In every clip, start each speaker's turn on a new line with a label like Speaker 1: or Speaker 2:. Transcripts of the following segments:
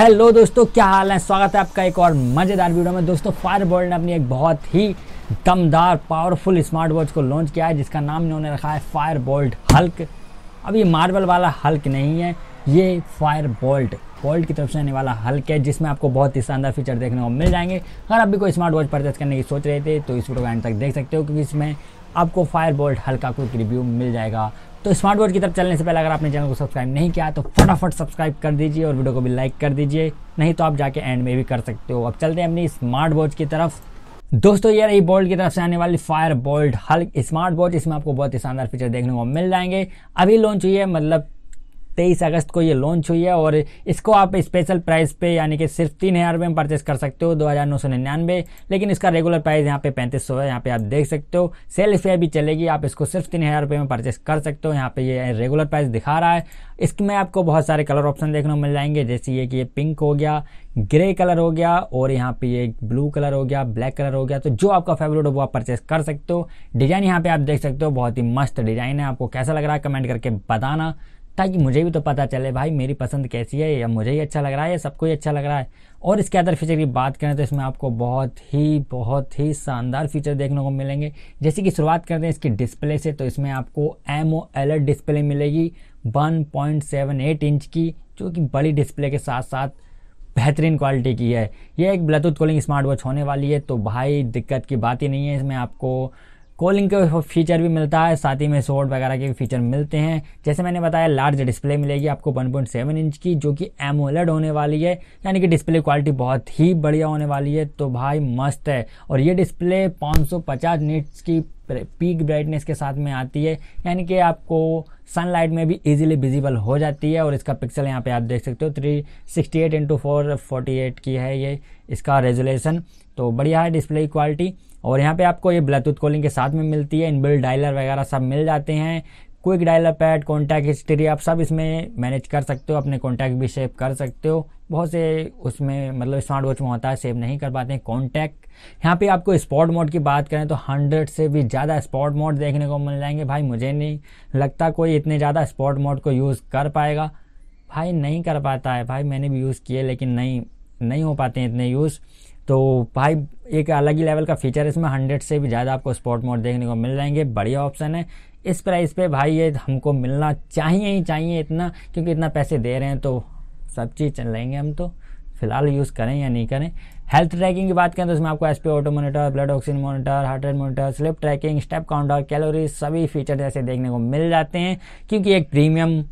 Speaker 1: hello दोस्तों क्या हाल है स्वागत है आपका एक और मज़ेदार वीडियो में दोस्तों फायर फायरबोल्ट ने अपनी एक बहुत ही दमदार पावरफुल स्मार्ट वॉच को लॉन्च किया है जिसका नाम इन्होंने रखा है फायर बोल्ट हल्क अब ये मार्बल वाला हल्क नहीं है ये फायर बोल्ट बोल्ट की तरफ से आने वाला हल्क है जिसमें आपको बहुत ही शानदार फीचर देखने को मिल जाएंगे अगर आप भी कोई स्मार्ट वॉच परचेज करने की सोच रहे थे तो इस वीडियो को एंड तक देख सकते हो क्योंकि इसमें आपको फायर बोल्ट हल्का कोई रिव्यू मिल जाएगा तो स्मार्ट वॉच की तरफ चलने से पहले अगर आपने चैनल को सब्सक्राइब नहीं किया तो फटाफट सब्सक्राइब कर दीजिए और वीडियो को भी लाइक कर दीजिए नहीं तो आप जाके एंड में भी कर सकते हो अब चलते हैं अपनी स्मार्ट वॉच की तरफ दोस्तों ये रही बोल्ट की तरफ से आने वाली Fire Boltt Hulk smart watch इसमें आपको बहुत ही शानदार फीचर देखने को मिल जाएंगे अभी लॉन्च हुई है मतलब तेईस अगस्त को ये लॉन्च हुई है और इसको आप स्पेशल प्राइस पे यानी कि सिर्फ तीन हज़ार रुपये में परचेस कर सकते हो दो हज़ार नौ सौ निन्यानवे लेकिन इसका रेगुलर प्राइस यहाँ पे पैंतीस सौ है यहाँ पे आप देख सकते हो सेल इस भी चलेगी आप इसको सिर्फ तीन हज़ार रुपये में परचेस कर सकते हो यहाँ पे ये रेगुलर प्राइस दिखा रहा है इसमें आपको बहुत सारे कलर ऑप्शन देखने को मिल जाएंगे जैसे ये कि ये पिंक हो गया ग्रे कलर हो गया और यहाँ पे ये ब्लू कलर हो गया ब्लैक कलर हो गया तो जो आपका फेवरेट हो वो आप परचेस कर सकते हो डिज़ाइन यहाँ पे आप देख सकते हो बहुत ही मस्त डिज़ाइन है आपको कैसा लग रहा है कमेंट करके बताना ताकि मुझे भी तो पता चले भाई मेरी पसंद कैसी है या मुझे ही अच्छा लग रहा है या सबको ही अच्छा लग रहा है और इसके अदर फीचर की बात करें तो इसमें आपको बहुत ही बहुत ही शानदार फीचर देखने को मिलेंगे जैसे कि शुरुआत करते हैं इसकी डिस्प्ले से तो इसमें आपको एम ओ एल डिस्प्ले मिलेगी 1.78 इंच की जो कि बड़ी डिस्प्ले के साथ साथ बेहतरीन क्वालिटी की है यह एक ब्लूटूथ कॉलिंग स्मार्ट वॉच होने वाली है तो भाई दिक्कत की बात ही नहीं है इसमें आपको कॉलिंग के फीचर भी मिलता है साथ ही में शॉर्ट वगैरह के भी फीचर मिलते हैं जैसे मैंने बताया लार्ज डिस्प्ले मिलेगी आपको 1.7 इंच की जो कि एमोलेड होने वाली है यानी कि डिस्प्ले क्वालिटी बहुत ही बढ़िया होने वाली है तो भाई मस्त है और ये डिस्प्ले 550 सौ नीट्स की पीक ब्राइटनेस के साथ में आती है यानी कि आपको सनलाइट में भी इजीली विजिबल हो जाती है और इसका पिक्सल यहाँ पे आप देख सकते हो three sixty eight into four forty eight की है ये इसका रेजोलेशन तो बढ़िया है डिस्प्ले क्वालिटी और यहाँ पे आपको ये ब्लूटूथ कॉलिंग के साथ में मिलती है इनबिल्ड डायलर वगैरह सब मिल जाते हैं quick dialer pad contact history आप सब इसमें मैनेज कर सकते हो अपने कॉन्टैक्ट भी सेव कर सकते हो बहुत से उसमें मतलब स्मार्ट वॉच में होता है सेव नहीं कर पाते हैं कॉन्टैक्ट यहाँ पे आपको स्पॉट मोड की बात करें तो हंड्रेड से भी ज़्यादा स्पॉट मोड देखने को मिल जाएंगे भाई मुझे नहीं लगता कोई इतने ज़्यादा स्पॉट मोड को यूज़ कर पाएगा भाई नहीं कर पाता है भाई मैंने भी यूज़ किए लेकिन नहीं नहीं हो पाते हैं इतने यूज़ तो भाई एक अलग ही लेवल का फीचर है इसमें हंड्रेड से भी ज़्यादा आपको स्पॉट मोड देखने को मिल जाएंगे बढ़िया ऑप्शन है इस प्राइस पे भाई ये हमको मिलना चाहिए ही चाहिए इतना क्योंकि इतना पैसे दे रहे हैं तो सब चीज़ चल लेंगे हम तो फिलहाल यूज़ करें या नहीं करें हेल्थ ट्रैकिंग की बात करें तो इसमें आपको S P auto monitor blood oxygen monitor heart rate monitor sleep tracking step counter calorie सभी फीचर ऐसे देखने को मिल जाते हैं क्योंकि एक प्रीमियम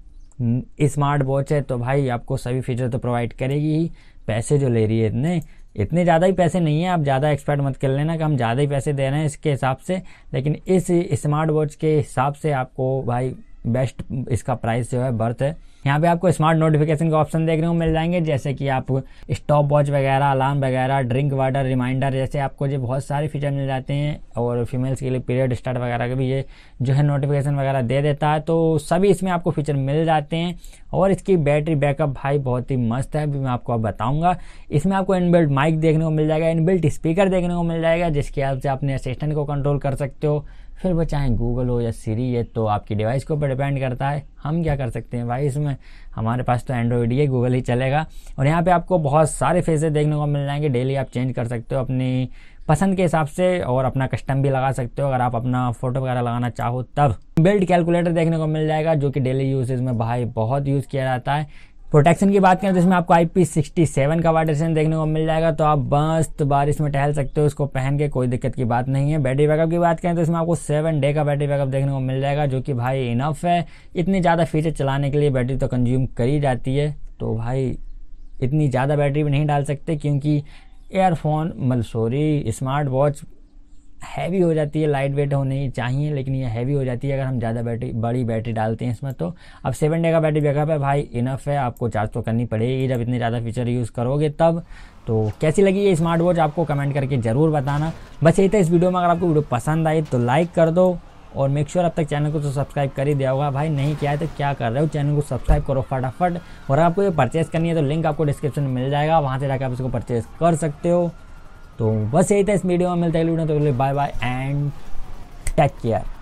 Speaker 1: स्मार्ट वॉच है तो भाई आपको सभी फीचर तो प्रोवाइड करेगी ही पैसे जो ले रही है इतने इतने ज़्यादा ही पैसे नहीं है आप ज़्यादा एक्सपेक्ट मत कर लेना कि हम ज़्यादा ही पैसे दे रहे हैं इसके हिसाब से लेकिन इस स्मार्ट वॉच के हिसाब से आपको भाई बेस्ट इसका प्राइस जो है बर्थ है यहाँ पे आपको स्मार्ट नोटिफिकेशन के ऑप्शन देखने को मिल जाएंगे जैसे कि आप स्टॉप वॉच वगैरह अलार्म वगैरह ड्रिंक वाटर रिमाइंडर जैसे आपको जो बहुत सारे फीचर मिल जाते हैं और फीमेल्स के लिए पीरियड स्टार्ट वगैरह के भी ये जो है नोटिफिकेशन वगैरह दे देता है तो सभी इसमें आपको फीचर मिल जाते हैं और इसकी बैटरी बैकअप भाई बहुत ही मस्त है अभी मैं आपको अब बताऊँगा इसमें आपको इनबिल्ट माइक देखने को मिल जाएगा इनबिल्ट स्पीकर देखने को मिल जाएगा जिसके हिसाब से अपने असिस्टेंट को कंट्रोल कर सकते हो फिर वो चाहे गूगल हो या सीरी ये तो आपकी डिवाइस के ऊपर डिपेंड करता है हम क्या कर सकते हैं भाई इसमें हमारे पास तो एंड्रॉयड ही है गूगल ही चलेगा और यहाँ पे आपको बहुत सारे फेजेस देखने को मिल जाएंगे डेली आप चेंज कर सकते हो अपनी पसंद के हिसाब से और अपना कस्टम भी लगा सकते हो अगर आप अपना फोटो वगैरह लगाना चाहो तब बिल्ड कैलकुलेटर देखने को मिल जाएगा जो कि डेली यूजेज में भाई बहुत यूज़ किया जाता है प्रोटेक्शन की बात करें तो इसमें आपको आई पी सिक्सटी सेवन का वाटर सेंस देखने को मिल जाएगा तो आप मस्त बारिश में टहल सकते हो इसको पहन के कोई दिक्कत की बात नहीं है बैटरी बैकअप की बात करें तो इसमें आपको सेवन डे का बैटरी बैकअप देखने को मिल जाएगा जो कि भाई इनफ है इतनी ज़्यादा फीचर चलाने के लिए बैटरी तो कंज्यूम करी जाती है तो भाई इतनी ज़्यादा बैटरी भी नहीं डाल सकते क्योंकि एयरफोन मतलब सॉरी स्मार्ट वॉच हैवी हो जाती है लाइट वेट होनी चाहिए लेकिन ये हैवी हो जाती है अगर हम ज़्यादा बैटरी बड़ी बैटरी डालते हैं इसमें तो अब सेवन डे का बैटरी बैकअप है भाई इनफ है आपको चार्ज तो करनी पड़ेगी जब इतने ज़्यादा फीचर यूज़ करोगे तब तो कैसी लगी ये स्मार्ट वॉच आपको कमेंट करके ज़रूर बताना बस यही था इस वीडियो में अगर आपको वीडियो पसंद आई तो लाइक कर दो और मेक श्योर अब तक चैनल को तो सब्सक्राइब कर ही दिया होगा भाई नहीं किया है तो क्या कर रहे हो चैनल को सब्सक्राइब करो फटाफट और आपको ये परचेज़ करनी है तो लिंक आपको डिस्क्रिप्शन में मिल जाएगा वहाँ से जाकर आप इसको परचेज़ कर सकते हो तो बस यही था इस वीडियो में मिलता है तो bye bye and take care